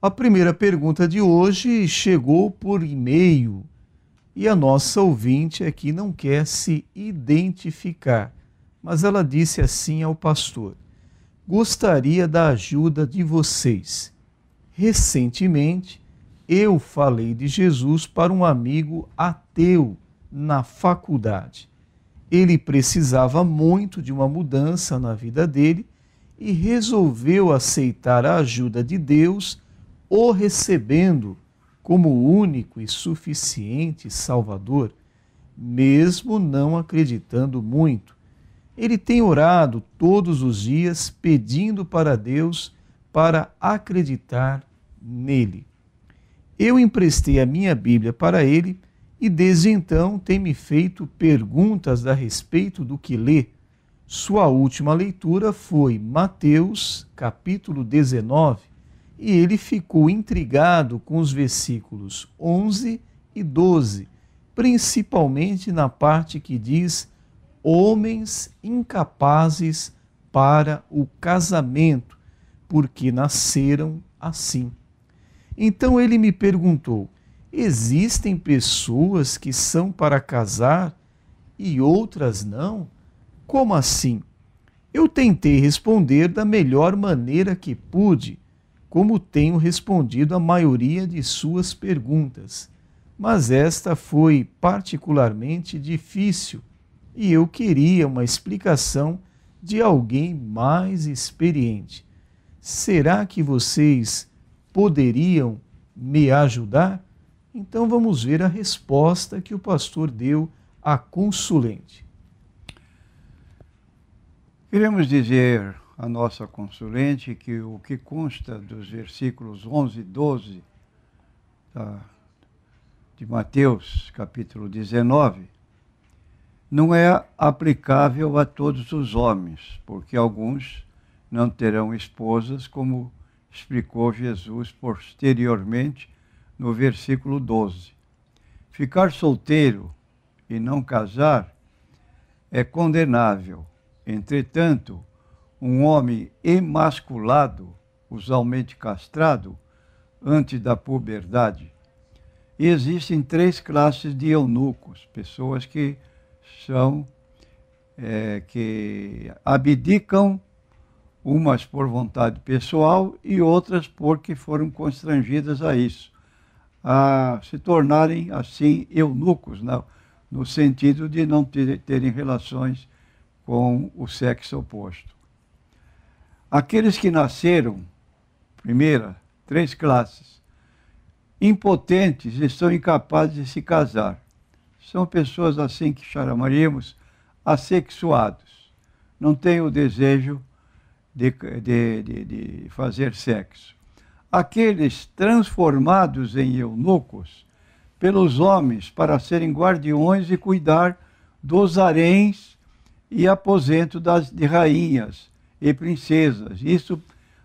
A primeira pergunta de hoje chegou por e-mail e a nossa ouvinte aqui não quer se identificar, mas ela disse assim ao pastor: Gostaria da ajuda de vocês. Recentemente, eu falei de Jesus para um amigo ateu na faculdade. Ele precisava muito de uma mudança na vida dele e resolveu aceitar a ajuda de Deus o recebendo como único e suficiente Salvador, mesmo não acreditando muito. Ele tem orado todos os dias pedindo para Deus para acreditar nele. Eu emprestei a minha Bíblia para ele e desde então tem me feito perguntas a respeito do que lê. Sua última leitura foi Mateus, capítulo 19, e ele ficou intrigado com os versículos 11 e 12, principalmente na parte que diz: homens incapazes para o casamento, porque nasceram assim. Então ele me perguntou: existem pessoas que são para casar e outras não? Como assim? Eu tentei responder da melhor maneira que pude como tenho respondido a maioria de suas perguntas, mas esta foi particularmente difícil e eu queria uma explicação de alguém mais experiente. Será que vocês poderiam me ajudar? Então vamos ver a resposta que o pastor deu à consulente. Queremos dizer a nossa consulente que o que consta dos versículos 11 e 12 tá, de Mateus, capítulo 19, não é aplicável a todos os homens, porque alguns não terão esposas, como explicou Jesus posteriormente no versículo 12. Ficar solteiro e não casar é condenável. Entretanto, um homem emasculado, usualmente castrado, antes da puberdade. E existem três classes de eunucos, pessoas que são é, que abdicam, umas por vontade pessoal e outras porque foram constrangidas a isso, a se tornarem assim eunucos, não, no sentido de não terem relações com o sexo oposto. Aqueles que nasceram, primeira, três classes, impotentes e são incapazes de se casar. São pessoas assim que chamaríamos assexuados. Não têm o desejo de, de, de, de fazer sexo. Aqueles transformados em eunucos pelos homens para serem guardiões e cuidar dos haréns e aposento das, de rainhas e princesas. Isso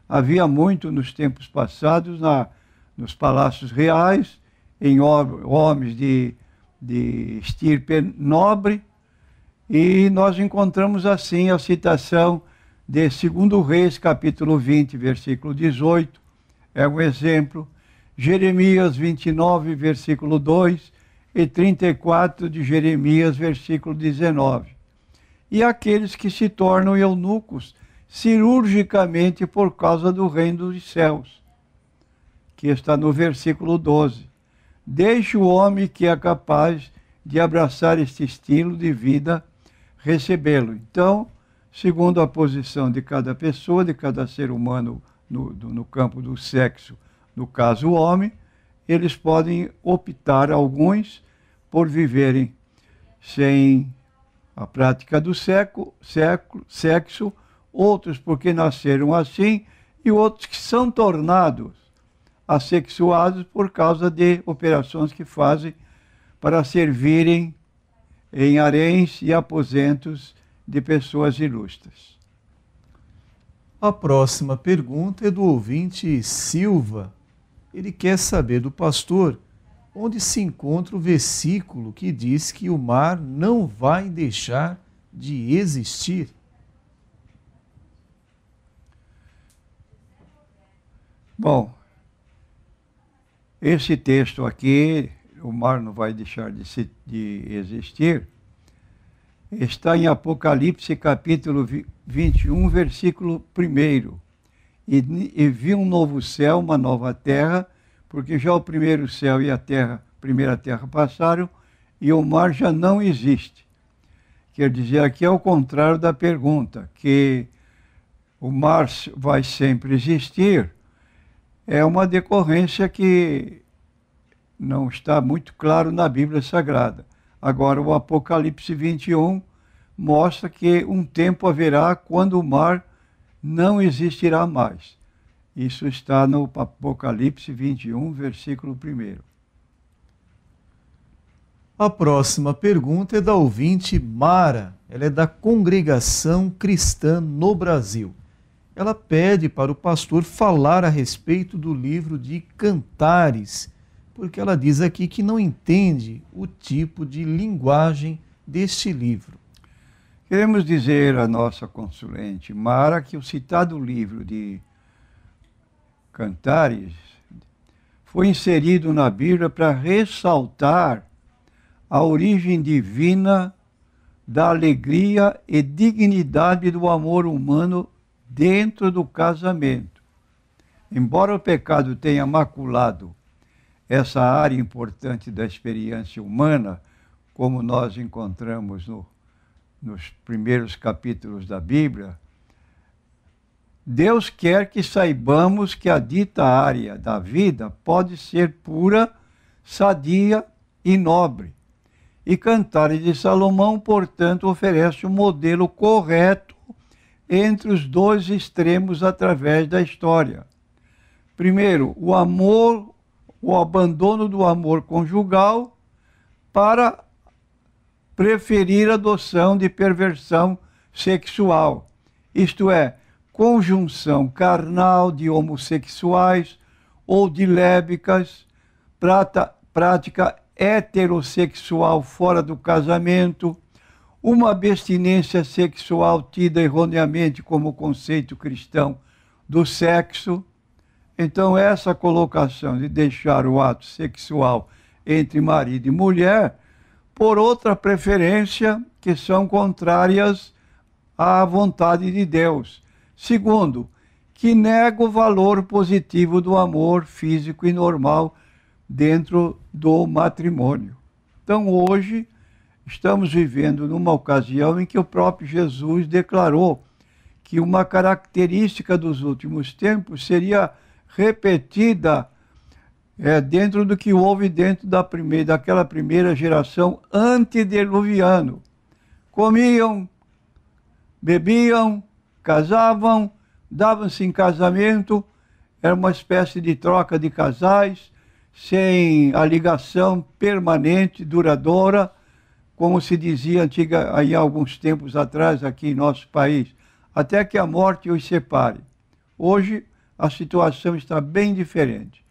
havia muito nos tempos passados na, nos palácios reais, em homens de, de estirpe nobre, e nós encontramos assim a citação de 2 Reis, capítulo 20, versículo 18, é um exemplo. Jeremias 29, versículo 2 e 34 de Jeremias, versículo 19. E aqueles que se tornam eunucos cirurgicamente por causa do reino dos céus, que está no versículo 12. Deixe o homem que é capaz de abraçar este estilo de vida recebê-lo. Então, segundo a posição de cada pessoa, de cada ser humano no, do, no campo do sexo, no caso o homem, eles podem optar, alguns, por viverem sem a prática do seco, sexo outros porque nasceram assim, e outros que são tornados assexuados por causa de operações que fazem para servirem em haréns e aposentos de pessoas ilustres. A próxima pergunta é do ouvinte Silva. Ele quer saber do pastor onde se encontra o versículo que diz que o mar não vai deixar de existir. Bom, esse texto aqui, o mar não vai deixar de, se, de existir, está em Apocalipse capítulo 21, versículo 1. E, e vi um novo céu, uma nova terra, porque já o primeiro céu e a terra, primeira terra passaram, e o mar já não existe. Quer dizer, aqui é o contrário da pergunta, que o mar vai sempre existir, é uma decorrência que não está muito claro na Bíblia Sagrada. Agora, o Apocalipse 21 mostra que um tempo haverá quando o mar não existirá mais. Isso está no Apocalipse 21, versículo 1. A próxima pergunta é da ouvinte Mara. Ela é da Congregação Cristã no Brasil ela pede para o pastor falar a respeito do livro de Cantares, porque ela diz aqui que não entende o tipo de linguagem deste livro. Queremos dizer à nossa consulente Mara que o citado livro de Cantares foi inserido na Bíblia para ressaltar a origem divina da alegria e dignidade do amor humano dentro do casamento. Embora o pecado tenha maculado essa área importante da experiência humana, como nós encontramos no, nos primeiros capítulos da Bíblia, Deus quer que saibamos que a dita área da vida pode ser pura, sadia e nobre. E Cantares de Salomão, portanto, oferece o um modelo correto entre os dois extremos através da história. Primeiro, o amor, o abandono do amor conjugal para preferir adoção de perversão sexual, isto é, conjunção carnal de homossexuais ou de lébicas, prata, prática heterossexual fora do casamento, uma abstinência sexual tida erroneamente como conceito cristão do sexo. Então, essa colocação de deixar o ato sexual entre marido e mulher por outra preferência que são contrárias à vontade de Deus. Segundo, que nega o valor positivo do amor físico e normal dentro do matrimônio. Então, hoje, estamos vivendo numa ocasião em que o próprio Jesus declarou que uma característica dos últimos tempos seria repetida é, dentro do que houve dentro da primeira, daquela primeira geração antediluviano. Comiam, bebiam, casavam, davam-se em casamento, era uma espécie de troca de casais, sem a ligação permanente, duradoura como se dizia antiga, aí, há alguns tempos atrás aqui em nosso país, até que a morte os separe. Hoje a situação está bem diferente.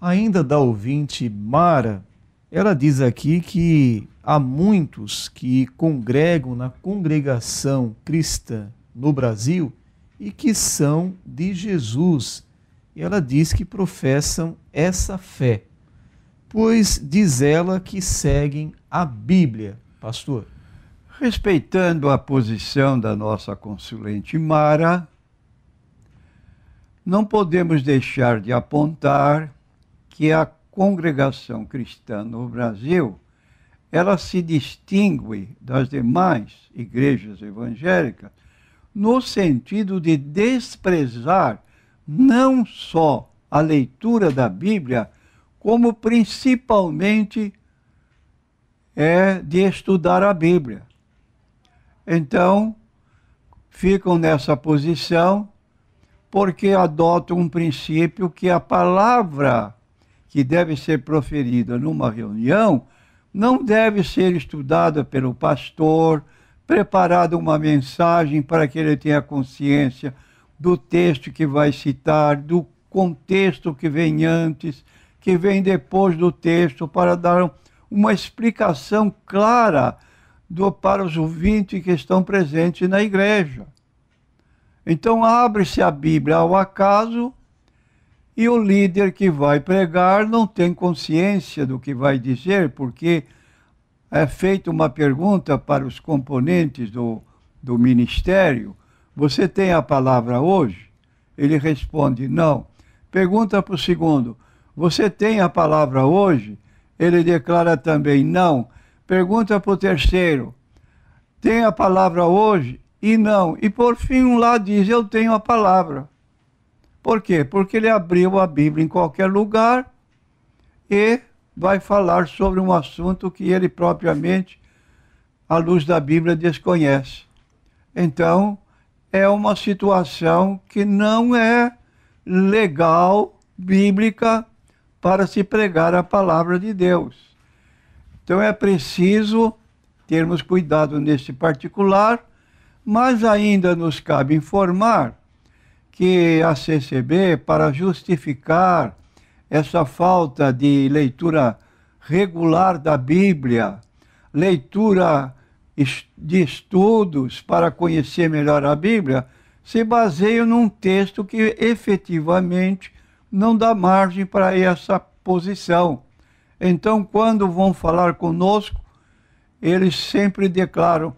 Ainda da ouvinte Mara, ela diz aqui que há muitos que congregam na congregação cristã no Brasil e que são de Jesus. E ela diz que professam essa fé pois diz ela que seguem a Bíblia. Pastor. Respeitando a posição da nossa consulente Mara, não podemos deixar de apontar que a congregação cristã no Brasil ela se distingue das demais igrejas evangélicas no sentido de desprezar não só a leitura da Bíblia, como principalmente é de estudar a Bíblia. Então, ficam nessa posição porque adotam um princípio que a palavra que deve ser proferida numa reunião não deve ser estudada pelo pastor, preparada uma mensagem para que ele tenha consciência do texto que vai citar, do contexto que vem antes que vem depois do texto para dar uma explicação clara do, para os ouvintes que estão presentes na igreja. Então abre-se a Bíblia ao acaso e o líder que vai pregar não tem consciência do que vai dizer, porque é feita uma pergunta para os componentes do, do ministério: Você tem a palavra hoje? Ele responde: Não. Pergunta para o segundo: você tem a palavra hoje? Ele declara também não. Pergunta para o terceiro: Tem a palavra hoje? E não. E por fim, um lá diz: Eu tenho a palavra. Por quê? Porque ele abriu a Bíblia em qualquer lugar e vai falar sobre um assunto que ele propriamente, à luz da Bíblia, desconhece. Então, é uma situação que não é legal, bíblica, para se pregar a palavra de Deus. Então é preciso termos cuidado neste particular, mas ainda nos cabe informar que a CCB, para justificar essa falta de leitura regular da Bíblia, leitura de estudos para conhecer melhor a Bíblia, se baseia num texto que efetivamente não dá margem para essa posição. Então, quando vão falar conosco, eles sempre declaram: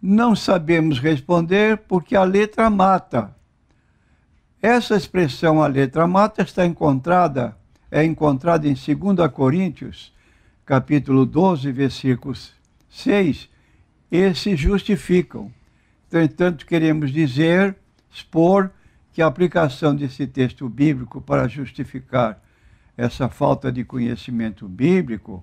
não sabemos responder porque a letra mata. Essa expressão a letra mata está encontrada, é encontrada em 2 Coríntios, capítulo 12, versículos 6, e se justificam. Entretanto, queremos dizer, expor que a aplicação desse texto bíblico para justificar essa falta de conhecimento bíblico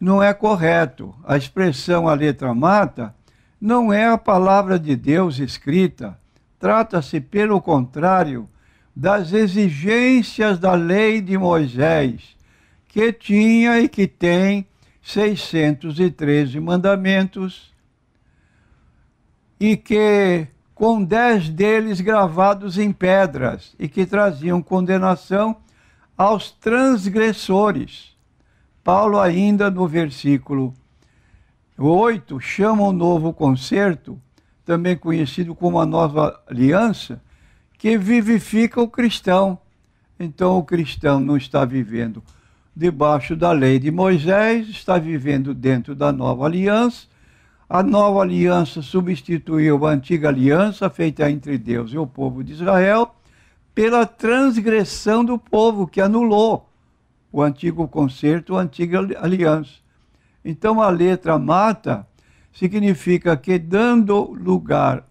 não é correto. A expressão a letra mata não é a palavra de Deus escrita. Trata-se, pelo contrário, das exigências da lei de Moisés, que tinha e que tem 613 mandamentos, e que com dez deles gravados em pedras, e que traziam condenação aos transgressores. Paulo, ainda no versículo 8, chama o novo concerto, também conhecido como a nova aliança, que vivifica o cristão. Então, o cristão não está vivendo debaixo da lei de Moisés, está vivendo dentro da nova aliança a nova aliança substituiu a antiga aliança feita entre Deus e o povo de Israel pela transgressão do povo que anulou o antigo concerto, a antiga aliança. Então a letra mata significa que dando lugar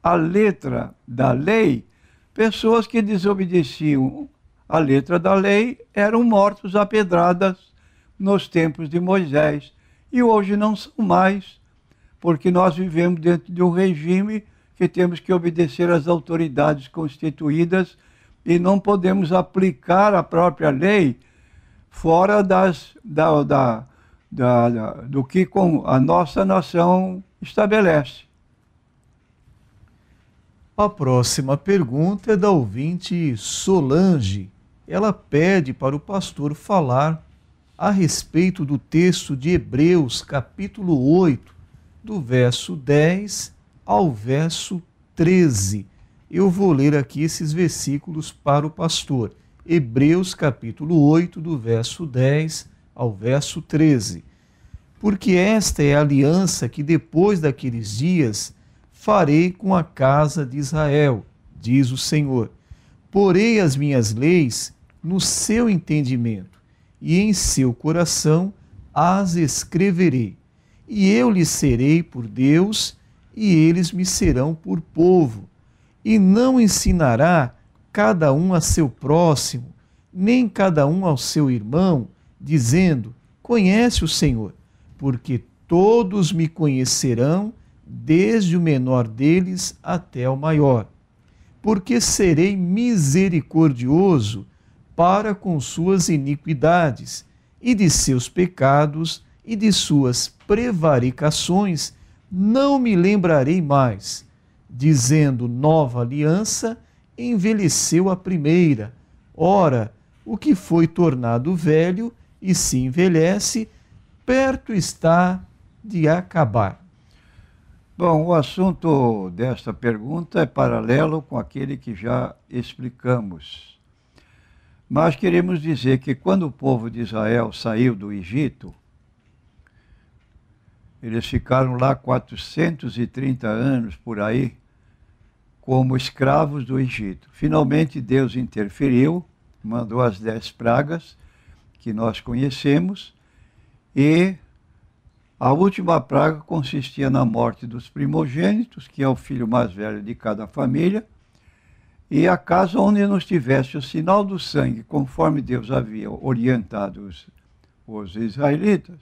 à letra da lei, pessoas que desobedeciam à letra da lei eram mortos a pedradas nos tempos de Moisés e hoje não são mais porque nós vivemos dentro de um regime que temos que obedecer às autoridades constituídas e não podemos aplicar a própria lei fora das, da, da, da, da do que a nossa nação estabelece. A próxima pergunta é da ouvinte Solange. Ela pede para o pastor falar a respeito do texto de Hebreus, capítulo 8, do verso 10 ao verso 13. Eu vou ler aqui esses versículos para o pastor. Hebreus capítulo 8, do verso 10 ao verso 13. Porque esta é a aliança que depois daqueles dias farei com a casa de Israel, diz o Senhor. Porei as minhas leis no seu entendimento e em seu coração as escreverei e eu lhes serei por Deus, e eles me serão por povo. E não ensinará cada um a seu próximo, nem cada um ao seu irmão, dizendo: Conhece o Senhor, porque todos me conhecerão, desde o menor deles até o maior. Porque serei misericordioso para com suas iniquidades, e de seus pecados e de suas prevaricações, não me lembrarei mais. Dizendo nova aliança, envelheceu a primeira. Ora, o que foi tornado velho e se envelhece, perto está de acabar. Bom, o assunto desta pergunta é paralelo com aquele que já explicamos. Mas queremos dizer que quando o povo de Israel saiu do Egito, eles ficaram lá 430 anos por aí, como escravos do Egito. Finalmente Deus interferiu, mandou as dez pragas que nós conhecemos, e a última praga consistia na morte dos primogênitos, que é o filho mais velho de cada família, e a casa onde não estivesse o sinal do sangue, conforme Deus havia orientado os, os israelitas,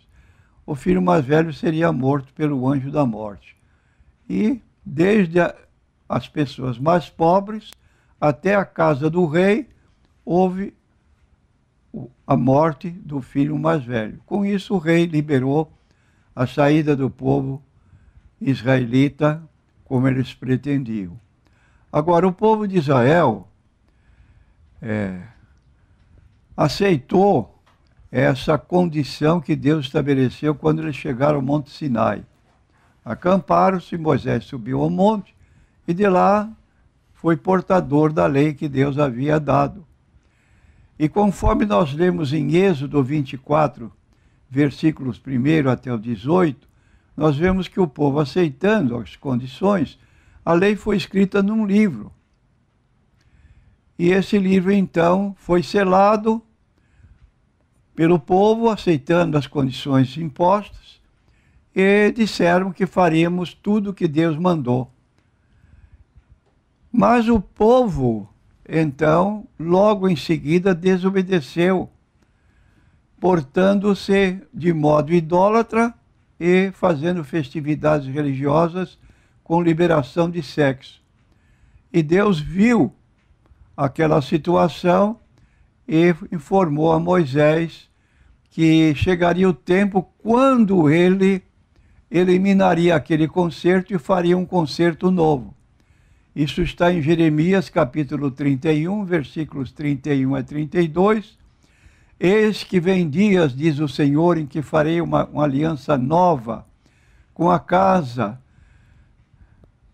o filho mais velho seria morto pelo anjo da morte. E desde a, as pessoas mais pobres até a casa do rei houve a morte do filho mais velho. Com isso, o rei liberou a saída do povo israelita como eles pretendiam. Agora, o povo de Israel é, aceitou essa condição que Deus estabeleceu quando eles chegaram ao Monte Sinai. Acamparam-se, Moisés subiu ao monte e de lá foi portador da lei que Deus havia dado. E conforme nós lemos em Êxodo 24, versículos 1 até o 18, nós vemos que o povo, aceitando as condições, a lei foi escrita num livro. E esse livro, então, foi selado pelo povo, aceitando as condições impostas, e disseram que faríamos tudo o que Deus mandou. Mas o povo, então, logo em seguida desobedeceu, portando-se de modo idólatra e fazendo festividades religiosas com liberação de sexo. E Deus viu aquela situação e informou a Moisés que chegaria o tempo quando ele eliminaria aquele concerto e faria um concerto novo. Isso está em Jeremias capítulo 31, versículos 31 a 32. Eis que vem dias, diz o Senhor, em que farei uma, uma aliança nova com a casa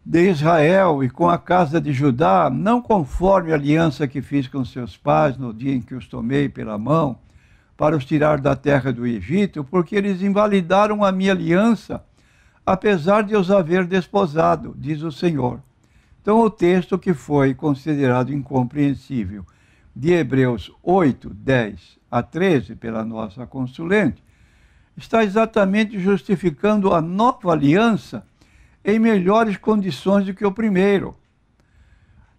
de Israel e com a casa de Judá, não conforme a aliança que fiz com seus pais no dia em que os tomei pela mão para os tirar da terra do Egito, porque eles invalidaram a minha aliança, apesar de os haver desposado, diz o Senhor. Então, o texto que foi considerado incompreensível de Hebreus 8, 10 a 13, pela nossa consulente, está exatamente justificando a nova aliança em melhores condições do que o primeiro.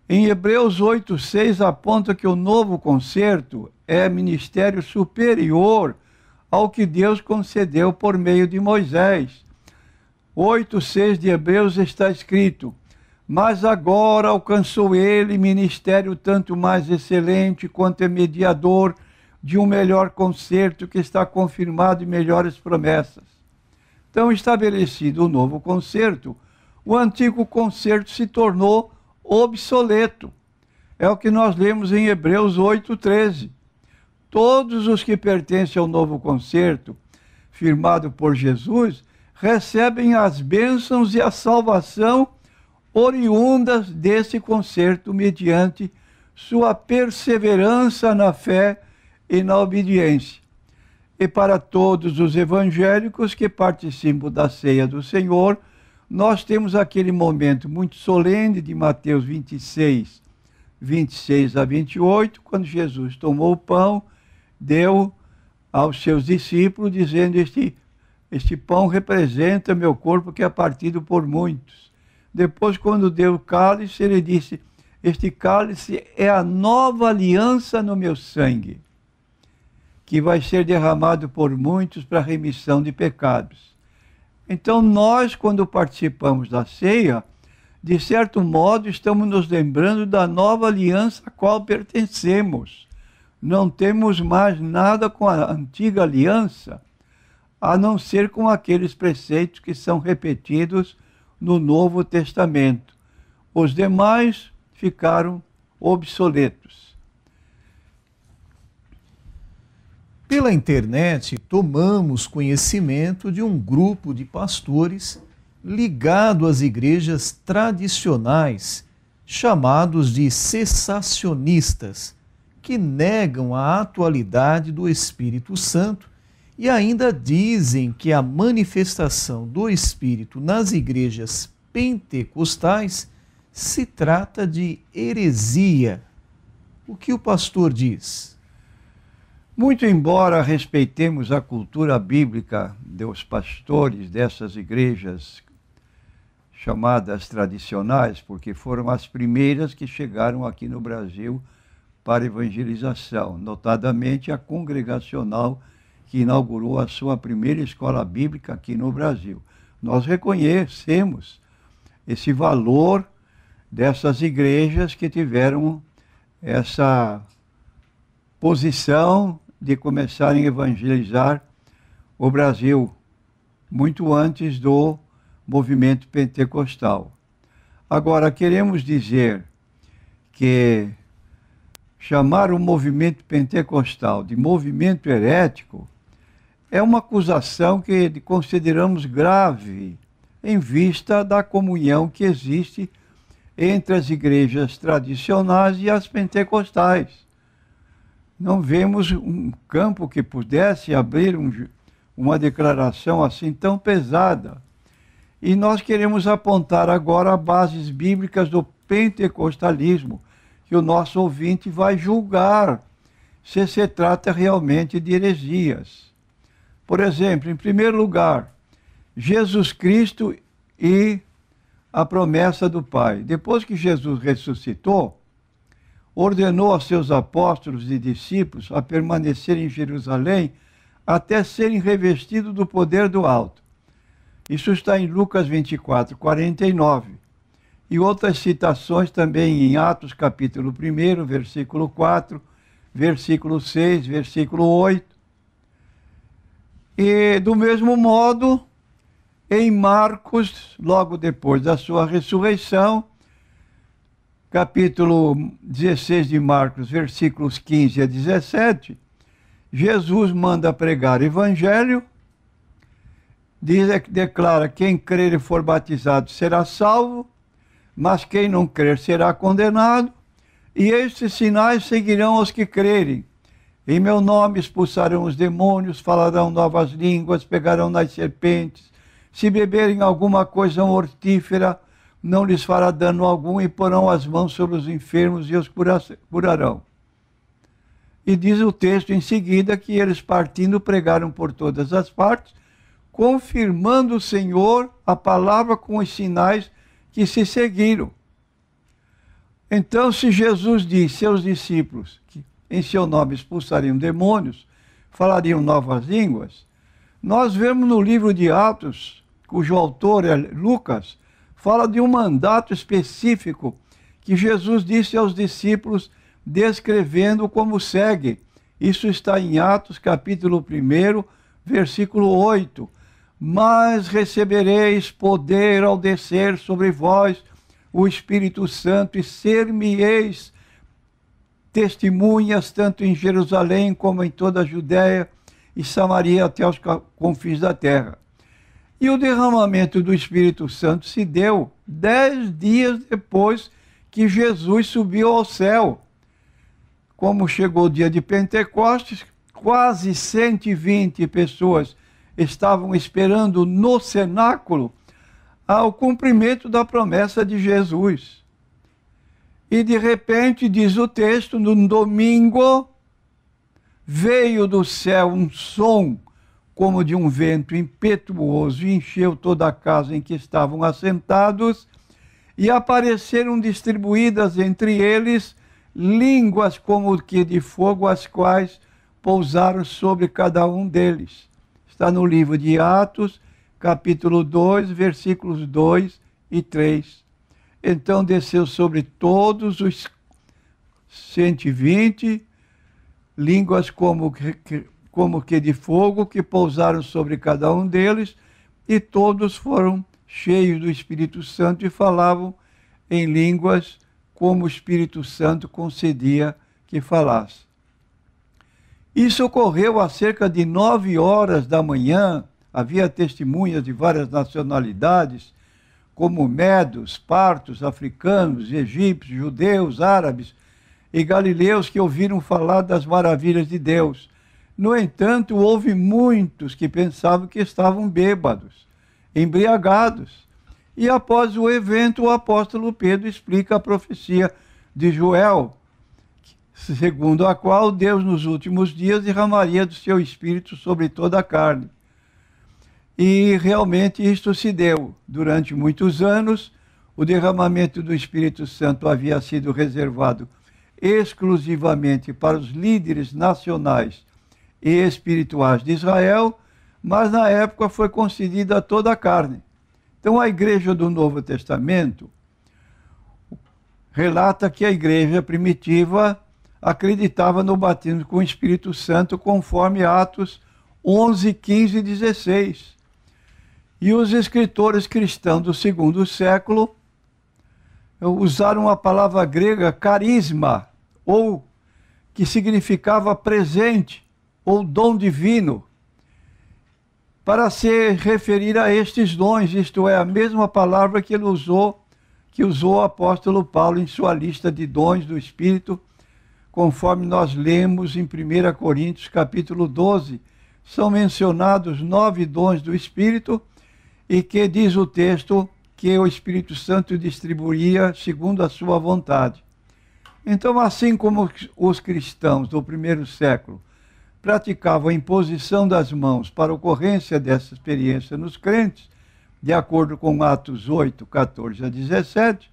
Em Hebreus 8,6 aponta que o novo concerto é ministério superior ao que Deus concedeu por meio de Moisés. 8,6 de Hebreus está escrito: Mas agora alcançou ele ministério tanto mais excelente quanto é mediador de um melhor concerto que está confirmado em melhores promessas. Então, estabelecido o novo conserto, o antigo conserto se tornou obsoleto. É o que nós lemos em Hebreus 8:13. Todos os que pertencem ao novo conserto, firmado por Jesus, recebem as bênçãos e a salvação oriundas desse conserto mediante sua perseverança na fé e na obediência e para todos os evangélicos que participam da ceia do Senhor, nós temos aquele momento muito solene de Mateus 26, 26 a 28, quando Jesus tomou o pão, deu aos seus discípulos, dizendo: Este, este pão representa meu corpo que é partido por muitos. Depois, quando deu o cálice, ele disse: Este cálice é a nova aliança no meu sangue que vai ser derramado por muitos para remissão de pecados. Então, nós, quando participamos da ceia, de certo modo estamos nos lembrando da nova aliança a qual pertencemos. Não temos mais nada com a antiga aliança, a não ser com aqueles preceitos que são repetidos no Novo Testamento. Os demais ficaram obsoletos. Pela internet, tomamos conhecimento de um grupo de pastores ligado às igrejas tradicionais, chamados de cessacionistas, que negam a atualidade do Espírito Santo e ainda dizem que a manifestação do Espírito nas igrejas pentecostais se trata de heresia. O que o pastor diz? Muito embora respeitemos a cultura bíblica dos pastores dessas igrejas chamadas tradicionais, porque foram as primeiras que chegaram aqui no Brasil para evangelização, notadamente a congregacional que inaugurou a sua primeira escola bíblica aqui no Brasil. Nós reconhecemos esse valor dessas igrejas que tiveram essa posição de começarem a evangelizar o Brasil, muito antes do movimento pentecostal. Agora, queremos dizer que chamar o movimento pentecostal de movimento herético é uma acusação que consideramos grave em vista da comunhão que existe entre as igrejas tradicionais e as pentecostais não vemos um campo que pudesse abrir um, uma declaração assim tão pesada. E nós queremos apontar agora bases bíblicas do pentecostalismo, que o nosso ouvinte vai julgar se se trata realmente de heresias. Por exemplo, em primeiro lugar, Jesus Cristo e a promessa do Pai. Depois que Jesus ressuscitou, ordenou a seus apóstolos e discípulos a permanecerem em Jerusalém até serem revestidos do poder do alto. Isso está em Lucas 24, 49. E outras citações também em Atos capítulo 1, versículo 4, versículo 6, versículo 8. E do mesmo modo, em Marcos, logo depois da sua ressurreição, capítulo 16 de Marcos, versículos 15 a 17, Jesus manda pregar evangelho, diz, é declara: quem crer e for batizado será salvo, mas quem não crer será condenado. E estes sinais seguirão os que crerem. Em meu nome expulsarão os demônios, falarão novas línguas, pegarão nas serpentes. Se beberem alguma coisa mortífera, não lhes fará dano algum, e porão as mãos sobre os enfermos e os curarão. E diz o texto em seguida que eles partindo pregaram por todas as partes, confirmando o Senhor a palavra com os sinais que se seguiram. Então, se Jesus disse seus discípulos que em seu nome expulsariam demônios, falariam novas línguas, nós vemos no livro de Atos, cujo autor é Lucas, fala de um mandato específico que Jesus disse aos discípulos, descrevendo como segue. Isso está em Atos, capítulo 1, versículo 8. Mas recebereis poder ao descer sobre vós o Espírito Santo e ser-me-eis testemunhas tanto em Jerusalém como em toda a Judéia e Samaria até os confins da terra. E o derramamento do Espírito Santo se deu dez dias depois que Jesus subiu ao céu. Como chegou o dia de Pentecostes, quase 120 pessoas estavam esperando no cenáculo ao cumprimento da promessa de Jesus. E de repente, diz o texto, no domingo, veio do céu um som como de um vento impetuoso, encheu toda a casa em que estavam assentados, e apareceram distribuídas entre eles línguas como que de fogo, as quais pousaram sobre cada um deles. Está no livro de Atos, capítulo 2, versículos 2 e 3. Então desceu sobre todos os 120 línguas como como que de fogo, que pousaram sobre cada um deles, e todos foram cheios do Espírito Santo e falavam em línguas como o Espírito Santo concedia que falasse. Isso ocorreu a cerca de nove horas da manhã. Havia testemunhas de várias nacionalidades, como medos, partos, africanos, egípcios, judeus, árabes e galileus, que ouviram falar das maravilhas de Deus. No entanto, houve muitos que pensavam que estavam bêbados, embriagados. E após o evento, o apóstolo Pedro explica a profecia de Joel, segundo a qual Deus nos últimos dias derramaria do seu espírito sobre toda a carne. E realmente isto se deu. Durante muitos anos, o derramamento do Espírito Santo havia sido reservado exclusivamente para os líderes nacionais e espirituais de Israel, mas na época foi concedida a toda a carne. Então a igreja do Novo Testamento relata que a igreja primitiva acreditava no batismo com o Espírito Santo conforme Atos 11, 15 e 16. E os escritores cristãos do segundo século usaram a palavra grega carisma, ou que significava presente, ou dom divino, para se referir a estes dons, isto é, a mesma palavra que ele usou, que usou o apóstolo Paulo em sua lista de dons do Espírito, conforme nós lemos em 1 Coríntios capítulo 12, são mencionados nove dons do Espírito, e que diz o texto que o Espírito Santo distribuía segundo a sua vontade. Então, assim como os cristãos do primeiro século praticavam a imposição das mãos para ocorrência dessa experiência nos crentes, de acordo com Atos 8, 14 a 17,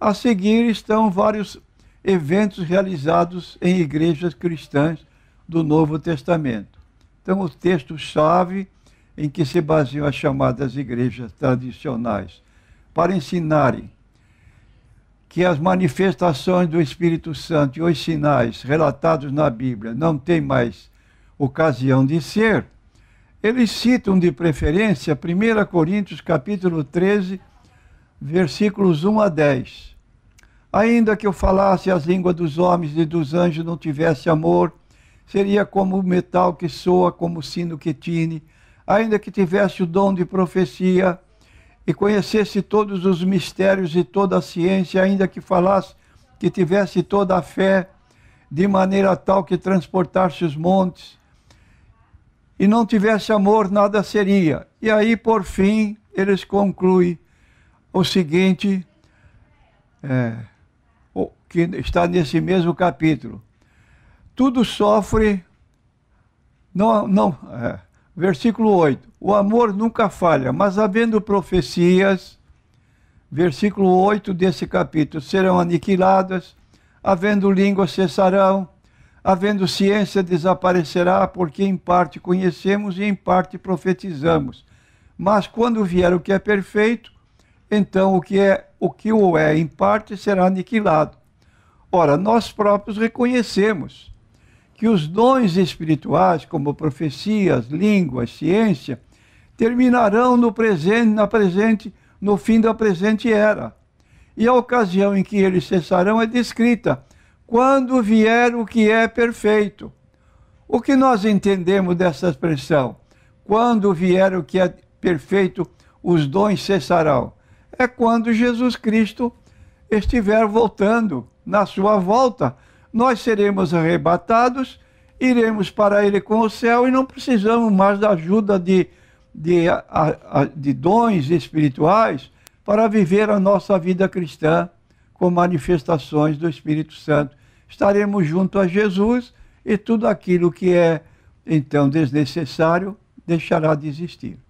a seguir estão vários eventos realizados em igrejas cristãs do Novo Testamento. Então, o texto-chave em que se baseiam as chamadas igrejas tradicionais, para ensinarem que as manifestações do Espírito Santo e os sinais relatados na Bíblia não têm mais ocasião de ser, eles citam de preferência 1 Coríntios capítulo 13, versículos 1 a 10. Ainda que eu falasse as línguas dos homens e dos anjos não tivesse amor, seria como o metal que soa, como o sino que tine. Ainda que tivesse o dom de profecia e conhecesse todos os mistérios e toda a ciência, ainda que falasse que tivesse toda a fé, de maneira tal que transportasse os montes, e não tivesse amor, nada seria. E aí, por fim, eles concluem o seguinte, é, que está nesse mesmo capítulo. Tudo sofre, não, não, é, versículo 8. O amor nunca falha, mas havendo profecias, versículo 8 desse capítulo, serão aniquiladas, havendo línguas cessarão, havendo ciência, desaparecerá, porque em parte conhecemos e em parte profetizamos. Mas quando vier o que é perfeito, então o que é o que o é em parte será aniquilado. Ora, nós próprios reconhecemos que os dons espirituais, como profecias, línguas, ciência, terminarão no presente, na presente, no fim da presente era. E a ocasião em que eles cessarão é descrita quando vier o que é perfeito. O que nós entendemos dessa expressão? Quando vier o que é perfeito, os dons cessarão. É quando Jesus Cristo estiver voltando, na sua volta, nós seremos arrebatados, iremos para Ele com o céu e não precisamos mais da ajuda de, de, de dons espirituais para viver a nossa vida cristã com manifestações do Espírito Santo. Estaremos junto a Jesus e tudo aquilo que é então desnecessário deixará de existir.